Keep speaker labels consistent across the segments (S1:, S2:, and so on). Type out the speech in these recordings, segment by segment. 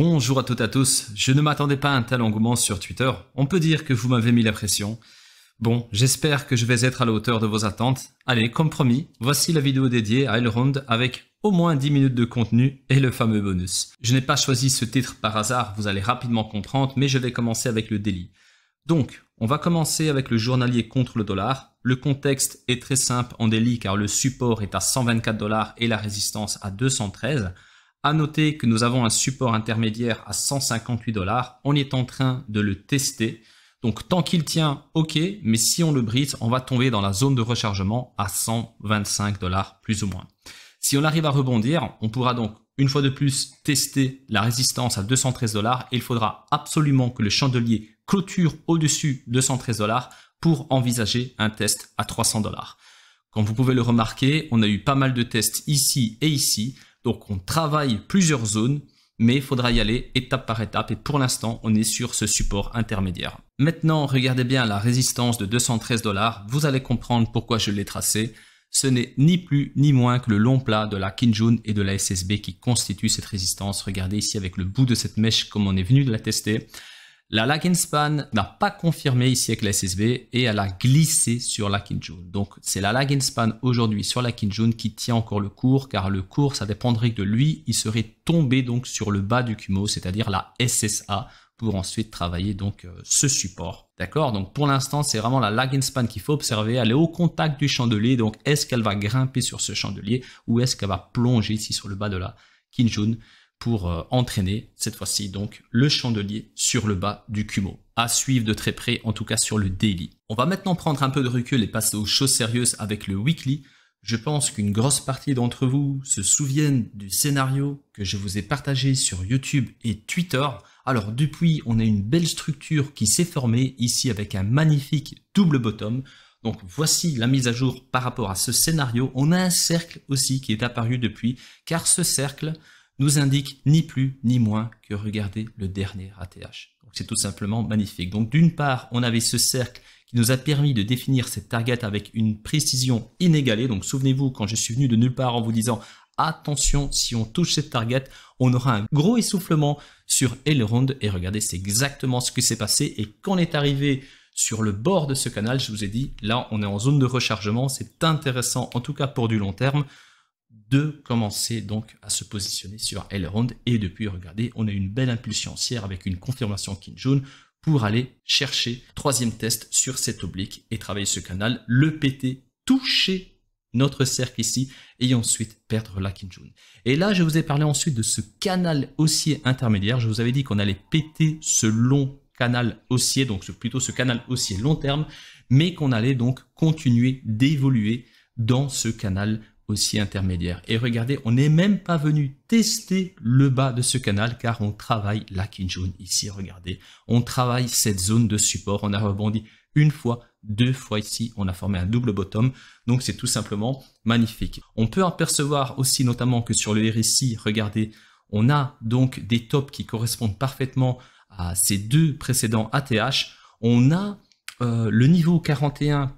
S1: Bonjour à toutes et à tous, je ne m'attendais pas à un tel engouement sur Twitter, on peut dire que vous m'avez mis la pression. Bon, j'espère que je vais être à la hauteur de vos attentes. Allez, comme promis, voici la vidéo dédiée à Elrond avec au moins 10 minutes de contenu et le fameux bonus. Je n'ai pas choisi ce titre par hasard, vous allez rapidement comprendre, mais je vais commencer avec le délit. Donc, on va commencer avec le journalier contre le dollar. Le contexte est très simple en délit car le support est à 124 dollars et la résistance à 213. À noter que nous avons un support intermédiaire à 158 dollars. On est en train de le tester. Donc tant qu'il tient, ok, mais si on le brise, on va tomber dans la zone de rechargement à 125 dollars plus ou moins. Si on arrive à rebondir, on pourra donc une fois de plus tester la résistance à 213 dollars et il faudra absolument que le chandelier clôture au-dessus de 213 dollars pour envisager un test à 300 dollars. Comme vous pouvez le remarquer, on a eu pas mal de tests ici et ici. Donc on travaille plusieurs zones, mais il faudra y aller étape par étape et pour l'instant on est sur ce support intermédiaire. Maintenant regardez bien la résistance de 213 dollars, vous allez comprendre pourquoi je l'ai tracée. Ce n'est ni plus ni moins que le long plat de la Kinjun et de la SSB qui constitue cette résistance. Regardez ici avec le bout de cette mèche comme on est venu de la tester. La Span n'a pas confirmé ici avec la SSB et elle a glissé sur la Kinjun. Donc c'est la Span aujourd'hui sur la Kinjun qui tient encore le cours car le cours ça dépendrait de lui, il serait tombé donc sur le bas du Kumo, c'est-à-dire la SSA pour ensuite travailler donc euh, ce support. D'accord Donc pour l'instant, c'est vraiment la lag span qu'il faut observer. Elle est au contact du chandelier. Donc est-ce qu'elle va grimper sur ce chandelier ou est-ce qu'elle va plonger ici sur le bas de la Kinjun pour euh, entraîner cette fois-ci donc le chandelier sur le bas du Kumo. À suivre de très près, en tout cas sur le daily. On va maintenant prendre un peu de recul et passer aux choses sérieuses avec le weekly. Je pense qu'une grosse partie d'entre vous se souviennent du scénario que je vous ai partagé sur YouTube et Twitter. Alors depuis, on a une belle structure qui s'est formée ici avec un magnifique double bottom. Donc voici la mise à jour par rapport à ce scénario. On a un cercle aussi qui est apparu depuis, car ce cercle, nous indique ni plus ni moins que regarder le dernier ATH. Donc c'est tout simplement magnifique. Donc d'une part, on avait ce cercle qui nous a permis de définir cette target avec une précision inégalée. Donc souvenez-vous, quand je suis venu de nulle part en vous disant attention, si on touche cette target, on aura un gros essoufflement sur Elrond. » Et regardez, c'est exactement ce qui s'est passé. Et quand on est arrivé sur le bord de ce canal, je vous ai dit, là, on est en zone de rechargement. C'est intéressant, en tout cas pour du long terme de commencer donc à se positionner sur Elrond et depuis, regardez, on a une belle impulsion haussière avec une confirmation Kinjun pour aller chercher troisième test sur cette oblique et travailler ce canal, le péter, toucher notre cercle ici et ensuite perdre la Kinjun. Et là, je vous ai parlé ensuite de ce canal haussier intermédiaire. Je vous avais dit qu'on allait péter ce long canal haussier, donc plutôt ce canal haussier long terme, mais qu'on allait donc continuer d'évoluer dans ce canal aussi intermédiaire. Et regardez, on n'est même pas venu tester le bas de ce canal car on travaille la jaune ici, regardez. On travaille cette zone de support, on a rebondi une fois, deux fois ici, on a formé un double bottom, donc c'est tout simplement magnifique. On peut apercevoir aussi notamment que sur le RSI, regardez, on a donc des tops qui correspondent parfaitement à ces deux précédents ATH. On a euh, le niveau 41.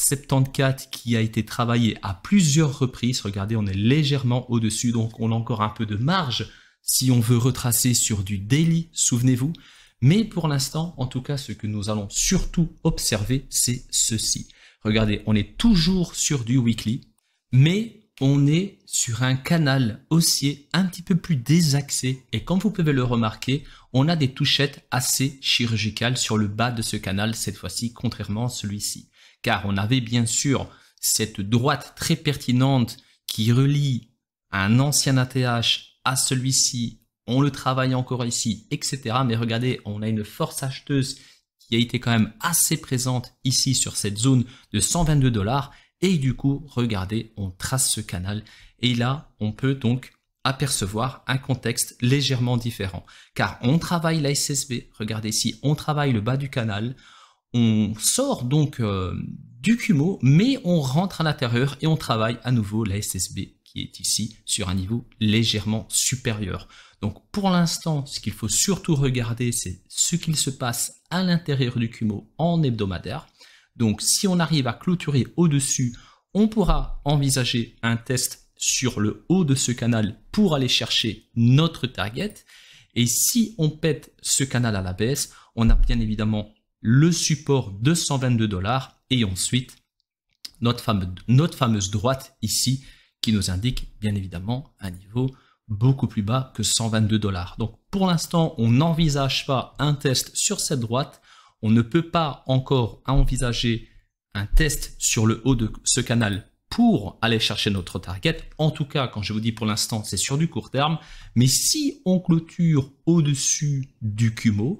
S1: 74 qui a été travaillé à plusieurs reprises. Regardez, on est légèrement au-dessus, donc on a encore un peu de marge si on veut retracer sur du daily, souvenez-vous. Mais pour l'instant, en tout cas, ce que nous allons surtout observer, c'est ceci. Regardez, on est toujours sur du weekly, mais on est sur un canal haussier un petit peu plus désaxé et comme vous pouvez le remarquer, on a des touchettes assez chirurgicales sur le bas de ce canal cette fois-ci, contrairement à celui-ci. Car on avait bien sûr cette droite très pertinente qui relie un ancien ATH à celui-ci, on le travaille encore ici, etc. Mais regardez, on a une force acheteuse qui a été quand même assez présente ici sur cette zone de 122 dollars et du coup, regardez, on trace ce canal et là, on peut donc apercevoir un contexte légèrement différent. Car on travaille la SSB, regardez ici, on travaille le bas du canal, on sort donc euh, du Cumo, mais on rentre à l'intérieur et on travaille à nouveau la SSB qui est ici sur un niveau légèrement supérieur. Donc pour l'instant, ce qu'il faut surtout regarder, c'est ce qu'il se passe à l'intérieur du Cumo en hebdomadaire. Donc si on arrive à clôturer au-dessus, on pourra envisager un test sur le haut de ce canal pour aller chercher notre target. Et si on pète ce canal à la baisse, on a bien évidemment le support de 122 dollars et ensuite notre, notre fameuse droite ici qui nous indique bien évidemment un niveau beaucoup plus bas que 122 dollars. Donc pour l'instant, on n'envisage pas un test sur cette droite, on ne peut pas encore envisager un test sur le haut de ce canal pour aller chercher notre target. En tout cas, quand je vous dis pour l'instant, c'est sur du court terme. Mais si on clôture au-dessus du Cumo,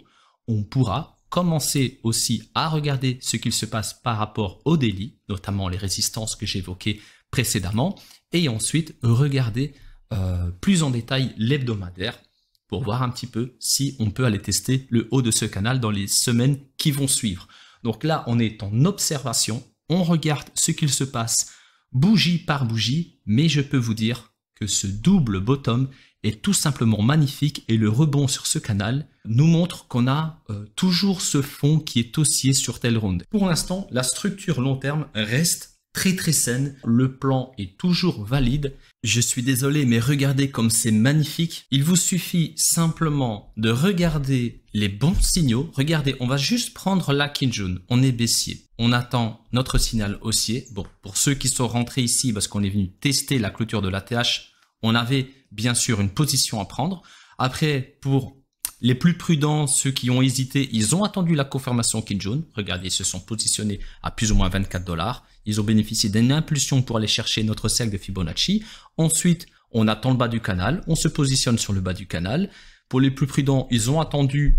S1: on pourra commencer aussi à regarder ce qu'il se passe par rapport au délit, notamment les résistances que j'évoquais précédemment, et ensuite regarder euh, plus en détail l'hebdomadaire pour voir un petit peu si on peut aller tester le haut de ce canal dans les semaines qui vont suivre. Donc là, on est en observation, on regarde ce qu'il se passe bougie par bougie, mais je peux vous dire que ce double bottom est tout simplement magnifique et le rebond sur ce canal nous montre qu'on a euh, toujours ce fond qui est haussier sur telle ronde. Pour l'instant, la structure long terme reste très très saine, le plan est toujours valide je suis désolé, mais regardez comme c'est magnifique. Il vous suffit simplement de regarder les bons signaux. Regardez, on va juste prendre la Kinjun. On est baissier. On attend notre signal haussier. Bon, pour ceux qui sont rentrés ici parce qu'on est venu tester la clôture de l'ATH, on avait bien sûr une position à prendre. Après, pour les plus prudents, ceux qui ont hésité, ils ont attendu la confirmation June. Regardez, ils se sont positionnés à plus ou moins 24 dollars. Ils ont bénéficié d'une impulsion pour aller chercher notre cercle de Fibonacci. Ensuite, on attend le bas du canal, on se positionne sur le bas du canal. Pour les plus prudents, ils ont attendu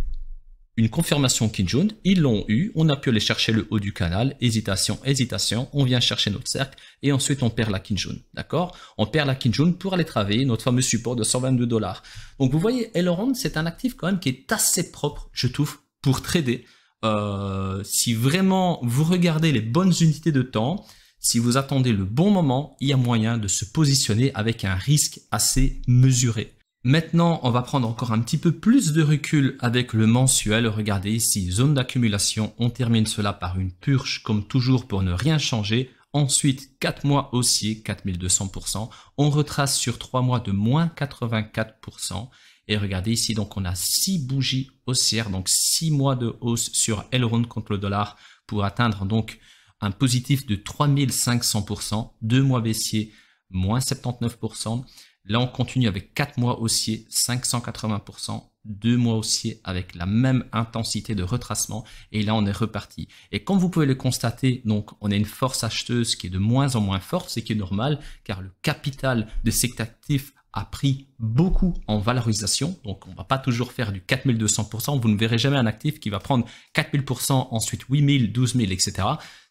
S1: une confirmation jaune ils l'ont eu, on a pu aller chercher le haut du canal, hésitation, hésitation, on vient chercher notre cercle, et ensuite on perd la jaune d'accord On perd la jaune pour aller travailler notre fameux support de 122 dollars. Donc vous voyez, Elrond, c'est un actif quand même qui est assez propre, je trouve, pour trader. Euh, si vraiment vous regardez les bonnes unités de temps, si vous attendez le bon moment, il y a moyen de se positionner avec un risque assez mesuré. Maintenant, on va prendre encore un petit peu plus de recul avec le mensuel. Regardez ici, zone d'accumulation. On termine cela par une purge comme toujours pour ne rien changer. Ensuite, 4 mois haussiers, 4200%. On retrace sur 3 mois de moins 84%. Et regardez ici, donc on a 6 bougies haussières, donc 6 mois de hausse sur Elrond contre le dollar pour atteindre donc un positif de 3500%. 2 mois baissiers, moins 79%. Là, on continue avec 4 mois haussiers, 580%, 2 mois haussiers avec la même intensité de retracement. Et là, on est reparti. Et comme vous pouvez le constater, donc, on a une force acheteuse qui est de moins en moins forte, ce qui est normal, car le capital de cet actif a pris beaucoup en valorisation. Donc, on ne va pas toujours faire du 4200%. Vous ne verrez jamais un actif qui va prendre 4000%, ensuite 8000, 12000, etc.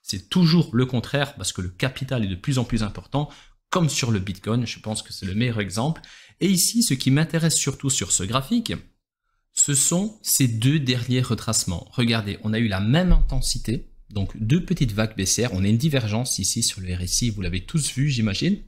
S1: C'est toujours le contraire parce que le capital est de plus en plus important comme sur le Bitcoin, je pense que c'est le meilleur exemple. Et ici, ce qui m'intéresse surtout sur ce graphique, ce sont ces deux derniers retracements. Regardez, on a eu la même intensité, donc deux petites vagues baissières, on a une divergence ici sur le RSI, vous l'avez tous vu, j'imagine.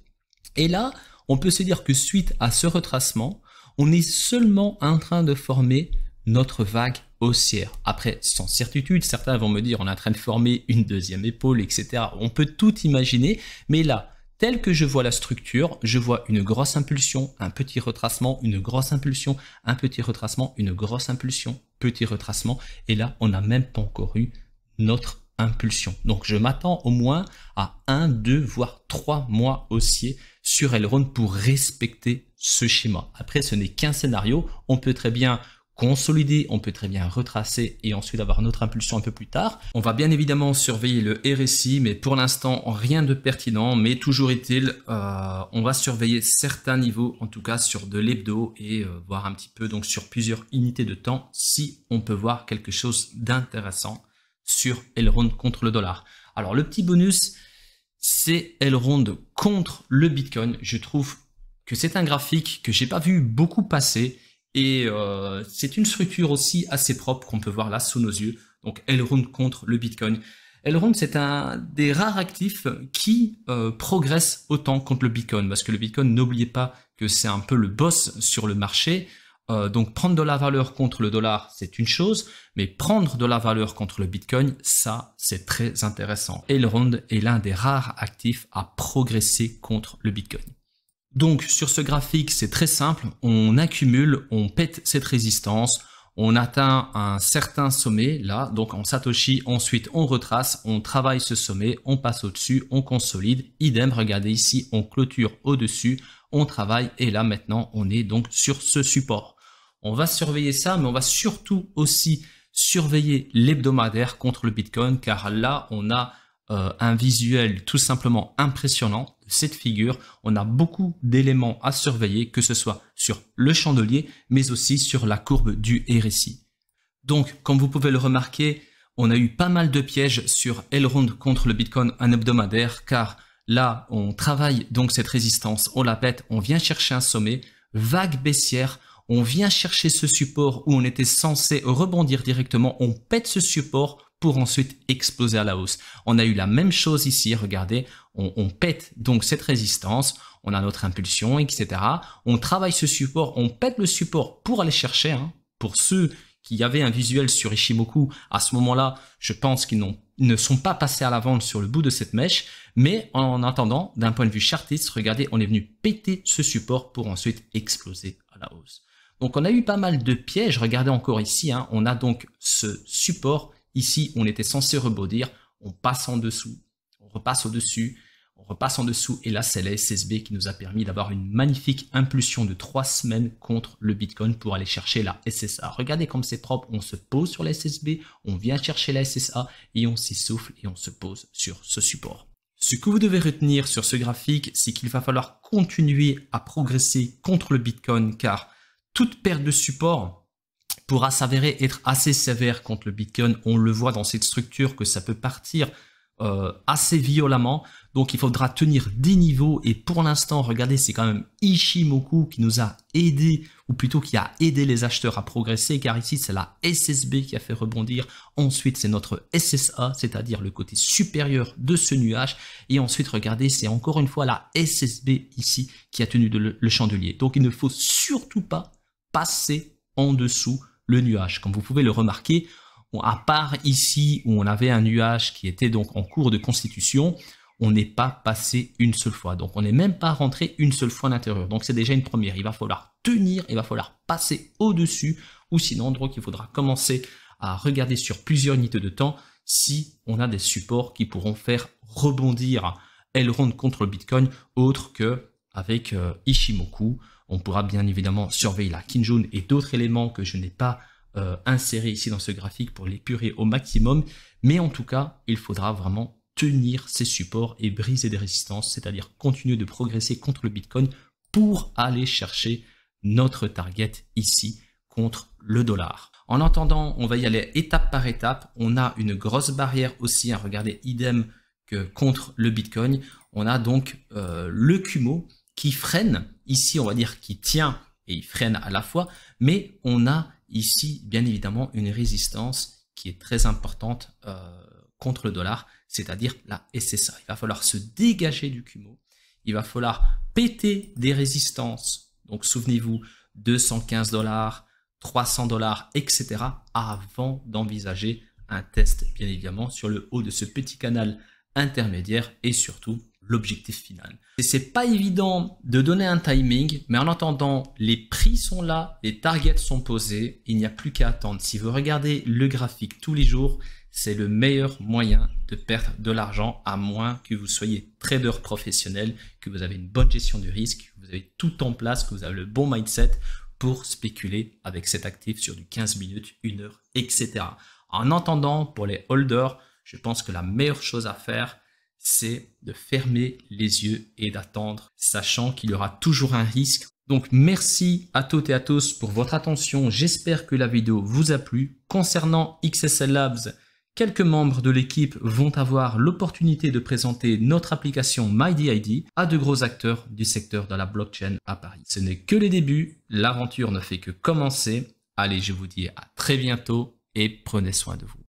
S1: Et là, on peut se dire que suite à ce retracement, on est seulement en train de former notre vague haussière. Après, sans certitude, certains vont me dire on est en train de former une deuxième épaule, etc. On peut tout imaginer, mais là, Tel que je vois la structure, je vois une grosse impulsion, un petit retracement, une grosse impulsion, un petit retracement, une grosse impulsion, petit retracement. Et là, on n'a même pas encore eu notre impulsion. Donc je m'attends au moins à 1, 2, voire 3 mois haussiers sur Elrond pour respecter ce schéma. Après, ce n'est qu'un scénario. On peut très bien consolider, on peut très bien retracer et ensuite avoir notre impulsion un peu plus tard. On va bien évidemment surveiller le RSI, mais pour l'instant, rien de pertinent. Mais toujours est-il, euh, on va surveiller certains niveaux, en tout cas sur de l'hebdo et euh, voir un petit peu donc sur plusieurs unités de temps si on peut voir quelque chose d'intéressant sur Elrond contre le dollar. Alors le petit bonus, c'est ronde contre le Bitcoin. Je trouve que c'est un graphique que j'ai pas vu beaucoup passer et euh, c'est une structure aussi assez propre qu'on peut voir là sous nos yeux. Donc Elrond contre le Bitcoin. Elrond, c'est un des rares actifs qui euh, progresse autant contre le Bitcoin. Parce que le Bitcoin, n'oubliez pas que c'est un peu le boss sur le marché. Euh, donc prendre de la valeur contre le dollar, c'est une chose. Mais prendre de la valeur contre le Bitcoin, ça, c'est très intéressant. Elrond est l'un des rares actifs à progresser contre le Bitcoin. Donc sur ce graphique, c'est très simple, on accumule, on pète cette résistance, on atteint un certain sommet là, donc en Satoshi, ensuite on retrace, on travaille ce sommet, on passe au-dessus, on consolide, idem, regardez ici, on clôture au-dessus, on travaille et là maintenant on est donc sur ce support. On va surveiller ça, mais on va surtout aussi surveiller l'hebdomadaire contre le Bitcoin car là on a euh, un visuel tout simplement impressionnant cette figure, on a beaucoup d'éléments à surveiller, que ce soit sur le chandelier, mais aussi sur la courbe du RSI. Donc, comme vous pouvez le remarquer, on a eu pas mal de pièges sur Elrond contre le Bitcoin en hebdomadaire, car là, on travaille donc cette résistance, on la pète, on vient chercher un sommet, vague baissière, on vient chercher ce support où on était censé rebondir directement, on pète ce support, pour ensuite exploser à la hausse. On a eu la même chose ici, regardez, on, pète donc cette résistance, on a notre impulsion, etc. On travaille ce support, on pète le support pour aller chercher, hein. pour ceux qui avaient un visuel sur Ishimoku, à ce moment-là, je pense qu'ils ne sont pas passés à la vente sur le bout de cette mèche, mais en attendant, d'un point de vue chartiste, regardez, on est venu péter ce support pour ensuite exploser à la hausse. Donc on a eu pas mal de pièges, regardez encore ici, hein. on a donc ce support Ici, on était censé rebondir, on passe en dessous, on repasse au-dessus, on repasse en dessous, et là, c'est la SSB qui nous a permis d'avoir une magnifique impulsion de trois semaines contre le Bitcoin pour aller chercher la SSA. Regardez comme c'est propre, on se pose sur la SSB, on vient chercher la SSA, et on s'essouffle et on se pose sur ce support. Ce que vous devez retenir sur ce graphique, c'est qu'il va falloir continuer à progresser contre le Bitcoin, car toute perte de support pourra s'avérer être assez sévère contre le Bitcoin. On le voit dans cette structure que ça peut partir euh, assez violemment. Donc il faudra tenir des niveaux et pour l'instant, regardez, c'est quand même Ishimoku qui nous a aidé, ou plutôt qui a aidé les acheteurs à progresser, car ici c'est la SSB qui a fait rebondir, ensuite c'est notre SSA, c'est-à-dire le côté supérieur de ce nuage, et ensuite regardez, c'est encore une fois la SSB ici qui a tenu le chandelier. Donc il ne faut surtout pas passer en dessous le nuage. Comme vous pouvez le remarquer, à part ici où on avait un nuage qui était donc en cours de constitution, on n'est pas passé une seule fois. Donc on n'est même pas rentré une seule fois à l'intérieur. Donc c'est déjà une première. Il va falloir tenir, il va falloir passer au-dessus, ou sinon donc il faudra commencer à regarder sur plusieurs unités de temps si on a des supports qui pourront faire rebondir Elrond contre le Bitcoin autre que avec euh, Ishimoku. On pourra bien évidemment surveiller la Kinjun et d'autres éléments que je n'ai pas euh, insérés ici dans ce graphique pour l'épurer au maximum. Mais en tout cas, il faudra vraiment tenir ses supports et briser des résistances, c'est-à-dire continuer de progresser contre le Bitcoin pour aller chercher notre target ici contre le dollar. En attendant, on va y aller étape par étape. On a une grosse barrière aussi, à regarder idem que contre le Bitcoin. On a donc euh, le Kumo qui freine, ici on va dire qui tient et il freine à la fois, mais on a ici bien évidemment une résistance qui est très importante euh, contre le dollar, c'est-à-dire la SSA. Il va falloir se dégager du cumo, il va falloir péter des résistances, donc souvenez-vous 215 dollars, 300 dollars, etc. avant d'envisager un test bien évidemment sur le haut de ce petit canal intermédiaire et surtout l'objectif final. Et c'est pas évident de donner un timing, mais en attendant, les prix sont là, les targets sont posés, il n'y a plus qu'à attendre. Si vous regardez le graphique tous les jours, c'est le meilleur moyen de perdre de l'argent à moins que vous soyez trader professionnel, que vous avez une bonne gestion du risque, que vous avez tout en place, que vous avez le bon mindset pour spéculer avec cet actif sur du 15 minutes, une heure, etc. En attendant, pour les holders, je pense que la meilleure chose à faire, c'est de fermer les yeux et d'attendre, sachant qu'il y aura toujours un risque. Donc merci à toutes et à tous pour votre attention, j'espère que la vidéo vous a plu. Concernant XSL Labs, quelques membres de l'équipe vont avoir l'opportunité de présenter notre application MyDID à de gros acteurs du secteur de la blockchain à Paris. Ce n'est que les débuts, l'aventure ne fait que commencer. Allez, je vous dis à très bientôt et prenez soin de vous.